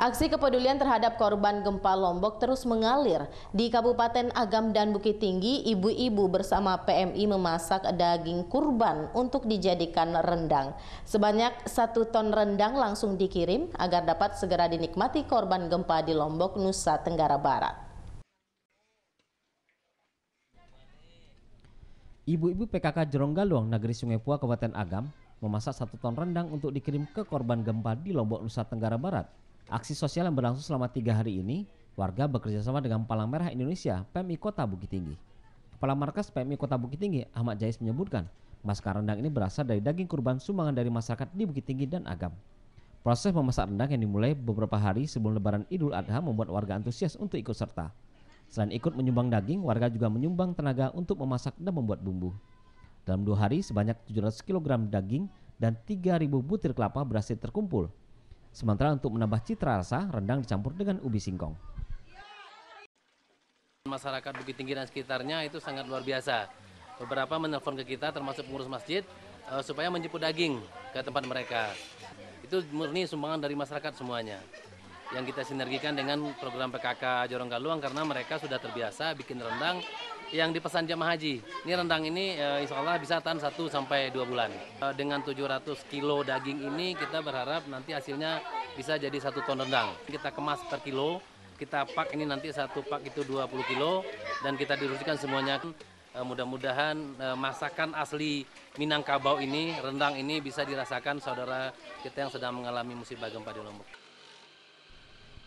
Aksi kepedulian terhadap korban gempa Lombok terus mengalir. Di Kabupaten Agam dan Bukit Tinggi, ibu-ibu bersama PMI memasak daging kurban untuk dijadikan rendang. Sebanyak satu ton rendang langsung dikirim agar dapat segera dinikmati korban gempa di Lombok, Nusa Tenggara Barat. Ibu-ibu PKK Jeronggaluang Negeri Sungai Pua Kabupaten Agam memasak satu ton rendang untuk dikirim ke korban gempa di Lombok Nusa Tenggara Barat Aksi sosial yang berlangsung selama tiga hari ini, warga bekerja sama dengan Palang Merah Indonesia PMI Kota Bukit Tinggi. Kepala Markas PMI Kota Bukit Tinggi Ahmad Jais menyebutkan, masker rendang ini berasal dari daging kurban sumbangan dari masyarakat di Bukit Tinggi dan Agam. Proses memasak rendang yang dimulai beberapa hari sebelum lebaran Idul Adha membuat warga antusias untuk ikut serta. Selain ikut menyumbang daging, warga juga menyumbang tenaga untuk memasak dan membuat bumbu. Dalam dua hari, sebanyak 700 kg daging dan 3.000 butir kelapa berhasil terkumpul Sementara untuk menambah citra rasa, rendang dicampur dengan ubi singkong. Masyarakat Bukit Tinggi dan sekitarnya itu sangat luar biasa. Beberapa menelpon ke kita termasuk pengurus masjid eh, supaya menjemput daging ke tempat mereka. Itu murni sumbangan dari masyarakat semuanya yang kita sinergikan dengan program PKK Jorong Galuang karena mereka sudah terbiasa bikin rendang yang dipesan jemaah haji. Ini rendang ini e, insya Allah bisa tahan 1 sampai 2 bulan. E, dengan 700 kilo daging ini kita berharap nanti hasilnya bisa jadi satu ton rendang. Kita kemas per kilo, kita pak ini nanti satu pak itu 20 kilo dan kita dirusikan semuanya. Eh, mudah-mudahan masakan asli Minangkabau ini, rendang ini bisa dirasakan saudara kita yang sedang mengalami musibah gempa di Lombok.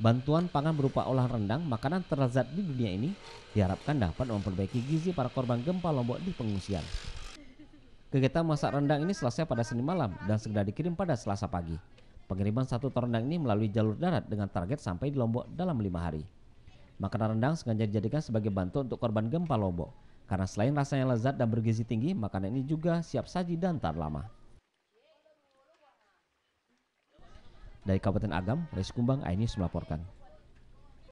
Bantuan pangan berupa olahan rendang, makanan terlezat di dunia ini diharapkan dapat memperbaiki gizi para korban gempa Lombok di pengungsian. Kegiatan masak rendang ini selesai pada Senin malam dan segera dikirim pada Selasa pagi. Pengiriman satu ton rendang ini melalui jalur darat dengan target sampai di Lombok dalam lima hari. Makanan rendang sengaja dijadikan sebagai bantuan untuk korban gempa Lombok. Karena selain rasanya lezat dan bergizi tinggi, makanan ini juga siap saji dan tahan lama. Dari Kabupaten Agam, Reskumbang Kumbang, melaporkan.